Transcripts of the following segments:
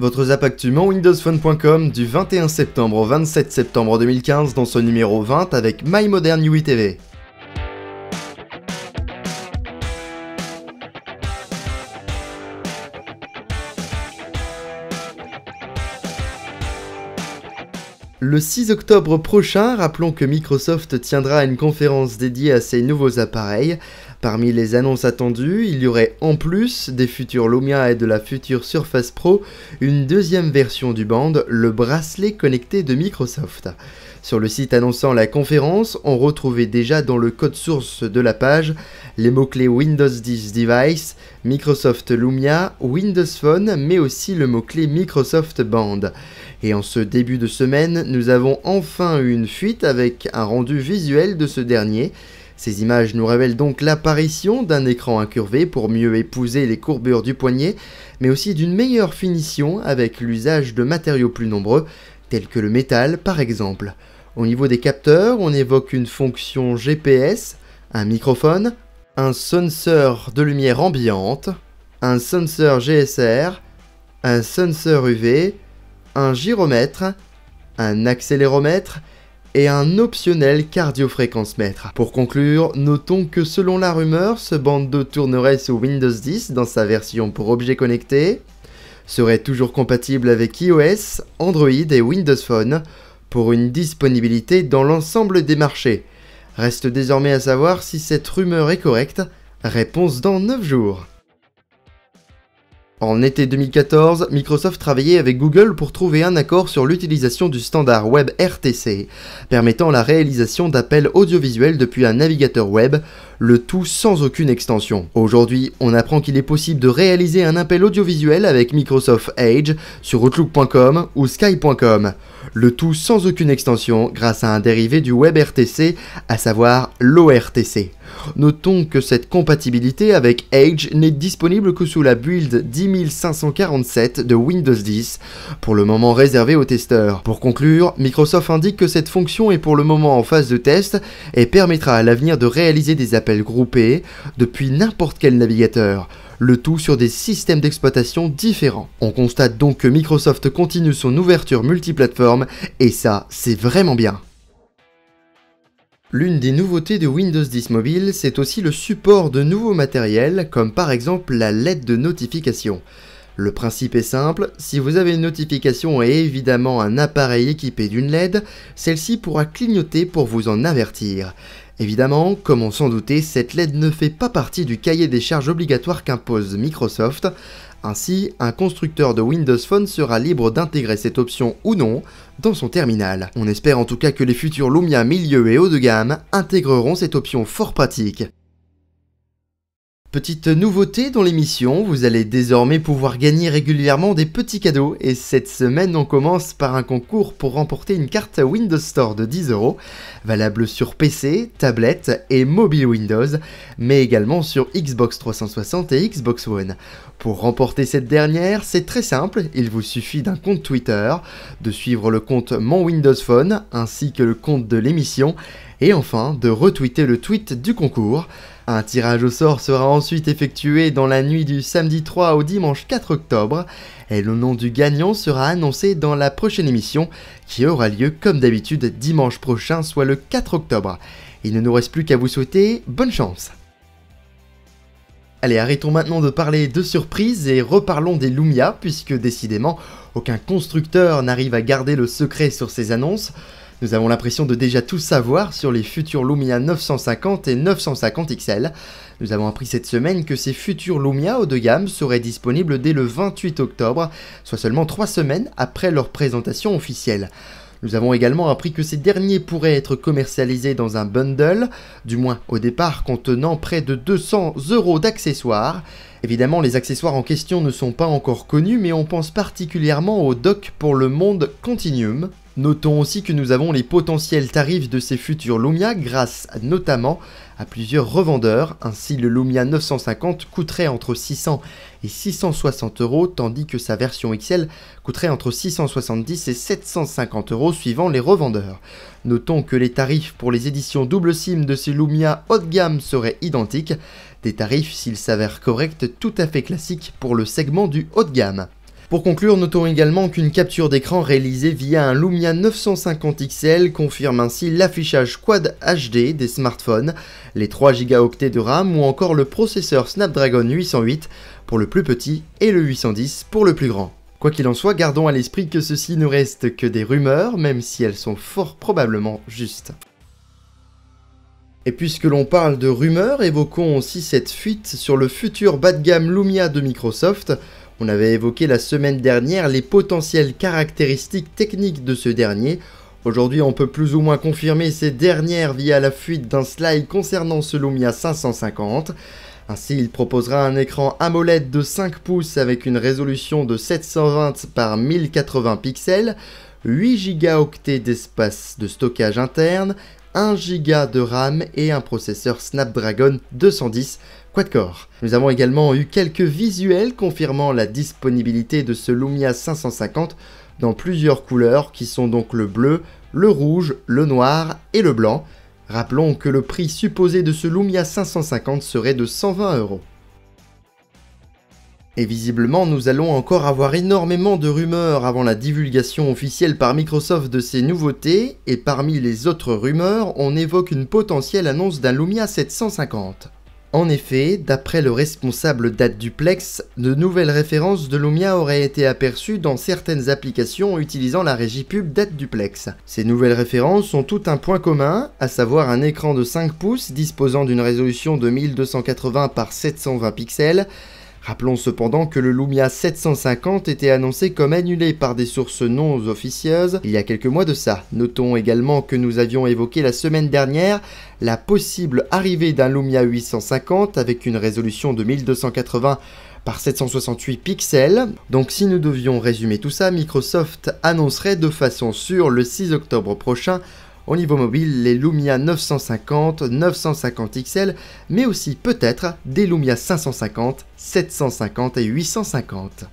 Votre zapactuement windowsphone.com du 21 septembre au 27 septembre 2015 dans ce numéro 20 avec My Modern UI TV. Le 6 octobre prochain, rappelons que Microsoft tiendra une conférence dédiée à ses nouveaux appareils. Parmi les annonces attendues, il y aurait en plus des futurs Lumia et de la future Surface Pro, une deuxième version du band, le bracelet connecté de Microsoft. Sur le site annonçant la conférence, on retrouvait déjà dans le code source de la page les mots-clés Windows 10 Device, Microsoft Lumia, Windows Phone, mais aussi le mot-clé Microsoft Band. Et en ce début de semaine, nous avons enfin eu une fuite avec un rendu visuel de ce dernier ces images nous révèlent donc l'apparition d'un écran incurvé pour mieux épouser les courbures du poignet, mais aussi d'une meilleure finition avec l'usage de matériaux plus nombreux, tels que le métal par exemple. Au niveau des capteurs, on évoque une fonction GPS, un microphone, un sensor de lumière ambiante, un sensor GSR, un sensor UV, un gyromètre, un accéléromètre et un optionnel cardiofréquence mètre. Pour conclure, notons que selon la rumeur, ce bandeau tournerait sous Windows 10 dans sa version pour objets connectés, serait toujours compatible avec iOS, Android et Windows Phone pour une disponibilité dans l'ensemble des marchés. Reste désormais à savoir si cette rumeur est correcte. Réponse dans 9 jours. En été 2014, Microsoft travaillait avec Google pour trouver un accord sur l'utilisation du standard web RTC, permettant la réalisation d'appels audiovisuels depuis un navigateur web le tout sans aucune extension. Aujourd'hui, on apprend qu'il est possible de réaliser un appel audiovisuel avec Microsoft Edge sur Outlook.com ou Sky.com, le tout sans aucune extension grâce à un dérivé du WebRTC, à savoir l'ORTC. Notons que cette compatibilité avec Edge n'est disponible que sous la build 10547 de Windows 10, pour le moment réservée aux testeurs. Pour conclure, Microsoft indique que cette fonction est pour le moment en phase de test et permettra à l'avenir de réaliser des appels groupés depuis n'importe quel navigateur, le tout sur des systèmes d'exploitation différents. On constate donc que Microsoft continue son ouverture multiplateforme et ça, c'est vraiment bien. L'une des nouveautés de Windows 10 Mobile, c'est aussi le support de nouveaux matériels, comme par exemple la LED de notification. Le principe est simple, si vous avez une notification et évidemment un appareil équipé d'une LED, celle-ci pourra clignoter pour vous en avertir. Évidemment, comme on s'en doutait, cette LED ne fait pas partie du cahier des charges obligatoires qu'impose Microsoft. Ainsi, un constructeur de Windows Phone sera libre d'intégrer cette option ou non dans son terminal. On espère en tout cas que les futurs Lumia milieu et haut de gamme intégreront cette option fort pratique. Petite nouveauté dans l'émission, vous allez désormais pouvoir gagner régulièrement des petits cadeaux et cette semaine on commence par un concours pour remporter une carte Windows Store de 10 euros, valable sur PC, tablette et mobile Windows, mais également sur Xbox 360 et Xbox One. Pour remporter cette dernière, c'est très simple, il vous suffit d'un compte Twitter, de suivre le compte Mon Windows Phone ainsi que le compte de l'émission et enfin de retweeter le tweet du concours. Un tirage au sort sera ensuite effectué dans la nuit du samedi 3 au dimanche 4 octobre et le nom du gagnant sera annoncé dans la prochaine émission qui aura lieu comme d'habitude dimanche prochain soit le 4 octobre. Il ne nous reste plus qu'à vous souhaiter bonne chance. Allez, arrêtons maintenant de parler de surprises et reparlons des Lumia puisque décidément aucun constructeur n'arrive à garder le secret sur ces annonces. Nous avons l'impression de déjà tout savoir sur les futurs Lumia 950 et 950 XL. Nous avons appris cette semaine que ces futurs Lumia haut de gamme seraient disponibles dès le 28 octobre, soit seulement 3 semaines après leur présentation officielle. Nous avons également appris que ces derniers pourraient être commercialisés dans un bundle, du moins au départ contenant près de 200 euros d'accessoires. Évidemment, les accessoires en question ne sont pas encore connus, mais on pense particulièrement au dock pour le monde Continuum. Notons aussi que nous avons les potentiels tarifs de ces futurs Lumia grâce notamment à plusieurs revendeurs. Ainsi, le Lumia 950 coûterait entre 600 et 660 euros, tandis que sa version XL coûterait entre 670 et 750 euros suivant les revendeurs. Notons que les tarifs pour les éditions double SIM de ces Lumia haut de gamme seraient identiques, des tarifs s'ils s'avèrent corrects tout à fait classiques pour le segment du haut de gamme. Pour conclure, notons également qu'une capture d'écran réalisée via un Lumia 950 XL confirme ainsi l'affichage Quad HD des smartphones, les 3 Go de RAM ou encore le processeur Snapdragon 808 pour le plus petit et le 810 pour le plus grand. Quoi qu'il en soit, gardons à l'esprit que ceci ne reste que des rumeurs, même si elles sont fort probablement justes. Et puisque l'on parle de rumeurs, évoquons aussi cette fuite sur le futur bas de gamme Lumia de Microsoft, on avait évoqué la semaine dernière les potentielles caractéristiques techniques de ce dernier. Aujourd'hui, on peut plus ou moins confirmer ces dernières via la fuite d'un slide concernant ce Lumia 550. Ainsi, il proposera un écran AMOLED de 5 pouces avec une résolution de 720 par 1080 pixels, 8 gigaoctets d'espace de stockage interne, 1 Go de RAM et un processeur Snapdragon 210 quad-core. Nous avons également eu quelques visuels confirmant la disponibilité de ce Lumia 550 dans plusieurs couleurs qui sont donc le bleu, le rouge, le noir et le blanc. Rappelons que le prix supposé de ce Lumia 550 serait de 120 euros. Et visiblement, nous allons encore avoir énormément de rumeurs avant la divulgation officielle par Microsoft de ces nouveautés, et parmi les autres rumeurs, on évoque une potentielle annonce d'un Lumia 750. En effet, d'après le responsable date duplex, de nouvelles références de Lumia auraient été aperçues dans certaines applications utilisant la régie pub date duplex. Ces nouvelles références ont tout un point commun, à savoir un écran de 5 pouces disposant d'une résolution de 1280 par 720 pixels, Rappelons cependant que le Lumia 750 était annoncé comme annulé par des sources non officieuses il y a quelques mois de ça. Notons également que nous avions évoqué la semaine dernière la possible arrivée d'un Lumia 850 avec une résolution de 1280 par 768 pixels. Donc si nous devions résumer tout ça, Microsoft annoncerait de façon sûre le 6 octobre prochain au niveau mobile, les Lumia 950, 950 XL, mais aussi peut-être des Lumia 550, 750 et 850.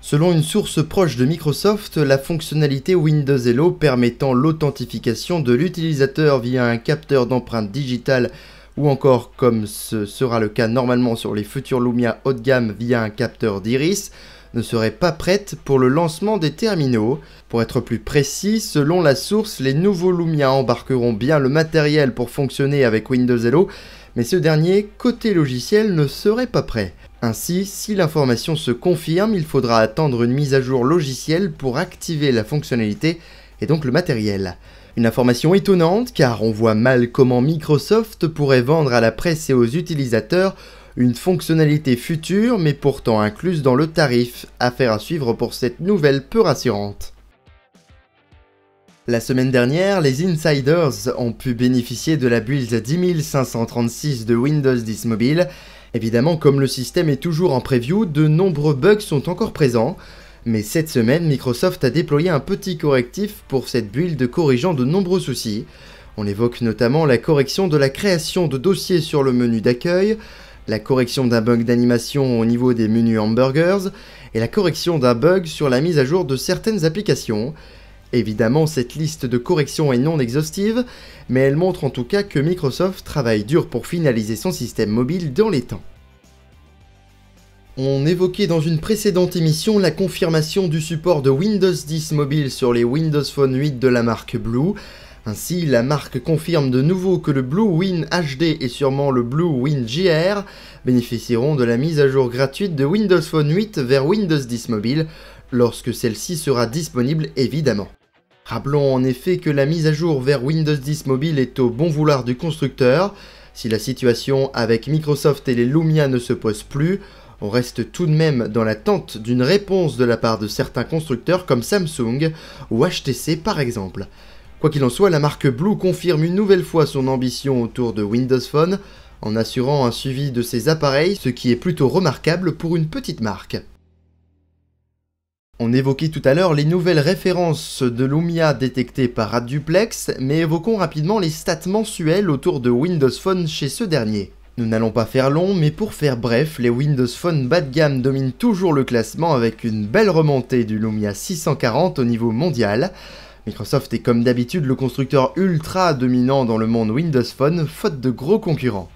Selon une source proche de Microsoft, la fonctionnalité Windows Hello permettant l'authentification de l'utilisateur via un capteur d'empreinte digitale ou encore comme ce sera le cas normalement sur les futurs Lumia haut de gamme via un capteur d'iris, ne serait pas prête pour le lancement des terminaux. Pour être plus précis, selon la source, les nouveaux Lumia embarqueront bien le matériel pour fonctionner avec Windows Hello, mais ce dernier, côté logiciel, ne serait pas prêt. Ainsi, si l'information se confirme, il faudra attendre une mise à jour logicielle pour activer la fonctionnalité et donc le matériel. Une information étonnante car on voit mal comment Microsoft pourrait vendre à la presse et aux utilisateurs une fonctionnalité future mais pourtant incluse dans le tarif, affaire à suivre pour cette nouvelle peu rassurante. La semaine dernière, les insiders ont pu bénéficier de la build 10536 de Windows 10 Mobile. Évidemment, comme le système est toujours en preview, de nombreux bugs sont encore présents. Mais cette semaine, Microsoft a déployé un petit correctif pour cette build corrigeant de nombreux soucis. On évoque notamment la correction de la création de dossiers sur le menu d'accueil, la correction d'un bug d'animation au niveau des menus hamburgers, et la correction d'un bug sur la mise à jour de certaines applications. Évidemment, cette liste de corrections est non exhaustive, mais elle montre en tout cas que Microsoft travaille dur pour finaliser son système mobile dans les temps. On évoquait dans une précédente émission la confirmation du support de Windows 10 mobile sur les Windows Phone 8 de la marque Blue, ainsi, la marque confirme de nouveau que le Blue Win HD et sûrement le Blue Win JR bénéficieront de la mise à jour gratuite de Windows Phone 8 vers Windows 10 Mobile, lorsque celle-ci sera disponible évidemment. Rappelons en effet que la mise à jour vers Windows 10 Mobile est au bon vouloir du constructeur. Si la situation avec Microsoft et les Lumia ne se pose plus, on reste tout de même dans l'attente d'une réponse de la part de certains constructeurs comme Samsung ou HTC par exemple. Quoi qu'il en soit, la marque Blue confirme une nouvelle fois son ambition autour de Windows Phone en assurant un suivi de ses appareils, ce qui est plutôt remarquable pour une petite marque. On évoquait tout à l'heure les nouvelles références de Lumia détectées par Adduplex, mais évoquons rapidement les stats mensuels autour de Windows Phone chez ce dernier. Nous n'allons pas faire long, mais pour faire bref, les Windows Phone bas de gamme dominent toujours le classement avec une belle remontée du Lumia 640 au niveau mondial, Microsoft est comme d'habitude le constructeur ultra dominant dans le monde Windows Phone, faute de gros concurrents.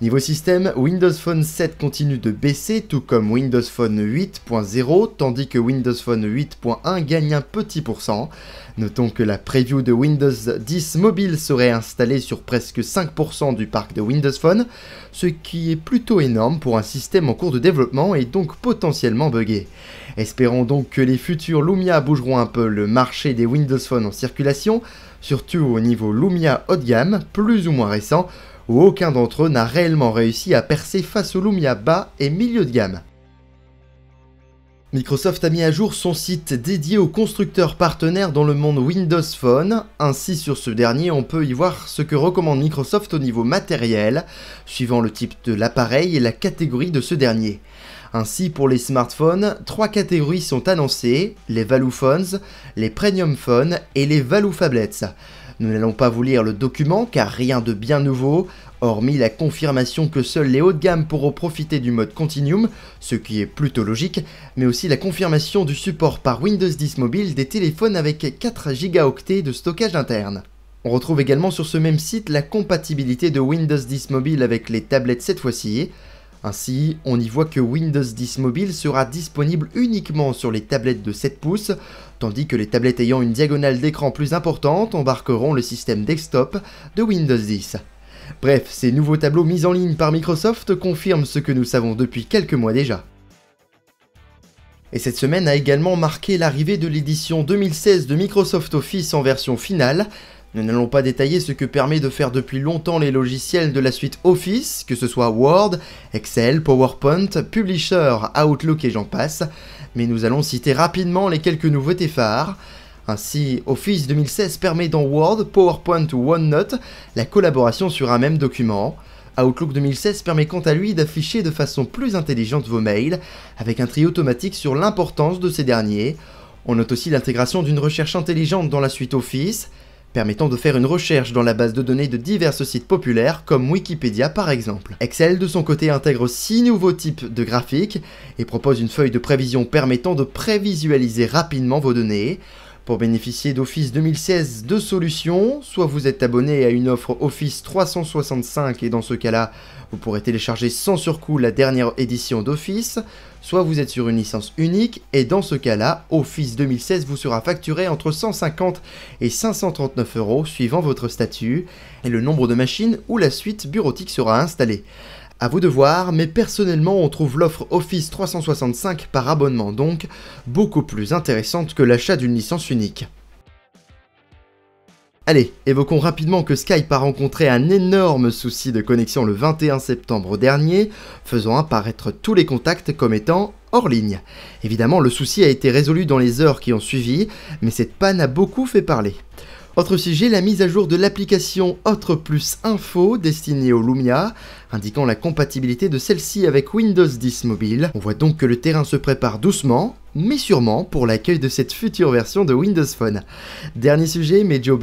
Niveau système, Windows Phone 7 continue de baisser, tout comme Windows Phone 8.0, tandis que Windows Phone 8.1 gagne un petit pourcent. Notons que la preview de Windows 10 mobile serait installée sur presque 5% du parc de Windows Phone, ce qui est plutôt énorme pour un système en cours de développement et donc potentiellement buggé. Espérons donc que les futurs Lumia bougeront un peu le marché des Windows Phone en circulation, surtout au niveau Lumia haut de gamme, plus ou moins récent, où aucun d'entre eux n'a réellement réussi à percer face aux Lumia bas et milieu de gamme. Microsoft a mis à jour son site dédié aux constructeurs partenaires dans le monde Windows Phone. Ainsi, sur ce dernier, on peut y voir ce que recommande Microsoft au niveau matériel, suivant le type de l'appareil et la catégorie de ce dernier. Ainsi, pour les smartphones, trois catégories sont annoncées les Value Phones, les Premium Phones et les Value Phablets. Nous n'allons pas vous lire le document car rien de bien nouveau, hormis la confirmation que seuls les hauts de gamme pourront profiter du mode Continuum, ce qui est plutôt logique, mais aussi la confirmation du support par Windows 10 Mobile des téléphones avec 4 Go de stockage interne. On retrouve également sur ce même site la compatibilité de Windows 10 Mobile avec les tablettes cette fois-ci, ainsi, on y voit que Windows 10 Mobile sera disponible uniquement sur les tablettes de 7 pouces, tandis que les tablettes ayant une diagonale d'écran plus importante embarqueront le système desktop de Windows 10. Bref, ces nouveaux tableaux mis en ligne par Microsoft confirment ce que nous savons depuis quelques mois déjà. Et cette semaine a également marqué l'arrivée de l'édition 2016 de Microsoft Office en version finale, nous n'allons pas détailler ce que permet de faire depuis longtemps les logiciels de la suite Office, que ce soit Word, Excel, PowerPoint, Publisher, Outlook et j'en passe, mais nous allons citer rapidement les quelques nouveautés phares. Ainsi, Office 2016 permet dans Word, PowerPoint ou OneNote la collaboration sur un même document. Outlook 2016 permet quant à lui d'afficher de façon plus intelligente vos mails, avec un tri automatique sur l'importance de ces derniers. On note aussi l'intégration d'une recherche intelligente dans la suite Office, permettant de faire une recherche dans la base de données de divers sites populaires comme Wikipédia par exemple. Excel de son côté intègre six nouveaux types de graphiques et propose une feuille de prévision permettant de prévisualiser rapidement vos données, pour bénéficier d'Office 2016, deux solutions. Soit vous êtes abonné à une offre Office 365 et dans ce cas-là, vous pourrez télécharger sans surcoût la dernière édition d'Office. Soit vous êtes sur une licence unique et dans ce cas-là, Office 2016 vous sera facturé entre 150 et 539 euros suivant votre statut et le nombre de machines où la suite bureautique sera installée. À vous de voir, mais personnellement on trouve l'offre Office 365 par abonnement donc beaucoup plus intéressante que l'achat d'une licence unique. Allez, évoquons rapidement que Skype a rencontré un énorme souci de connexion le 21 septembre dernier, faisant apparaître tous les contacts comme étant hors ligne. Évidemment, le souci a été résolu dans les heures qui ont suivi, mais cette panne a beaucoup fait parler. Autre sujet, la mise à jour de l'application Autre plus Info destinée au Lumia, indiquant la compatibilité de celle-ci avec Windows 10 mobile. On voit donc que le terrain se prépare doucement, mais sûrement pour l'accueil de cette future version de Windows Phone. Dernier sujet, mais Joe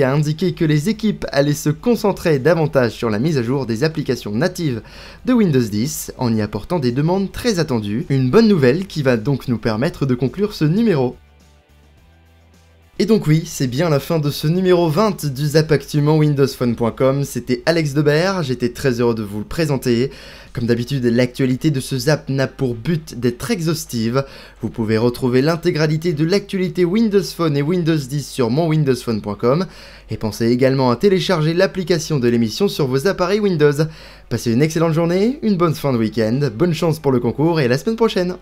a indiqué que les équipes allaient se concentrer davantage sur la mise à jour des applications natives de Windows 10 en y apportant des demandes très attendues. Une bonne nouvelle qui va donc nous permettre de conclure ce numéro. Et donc oui, c'est bien la fin de ce numéro 20 du Windows Phone.com. c'était Alex Debert, j'étais très heureux de vous le présenter. Comme d'habitude, l'actualité de ce Zap n'a pour but d'être exhaustive. Vous pouvez retrouver l'intégralité de l'actualité Windows Phone et Windows 10 sur monwindowsphone.com et pensez également à télécharger l'application de l'émission sur vos appareils Windows. Passez une excellente journée, une bonne fin de week-end, bonne chance pour le concours et à la semaine prochaine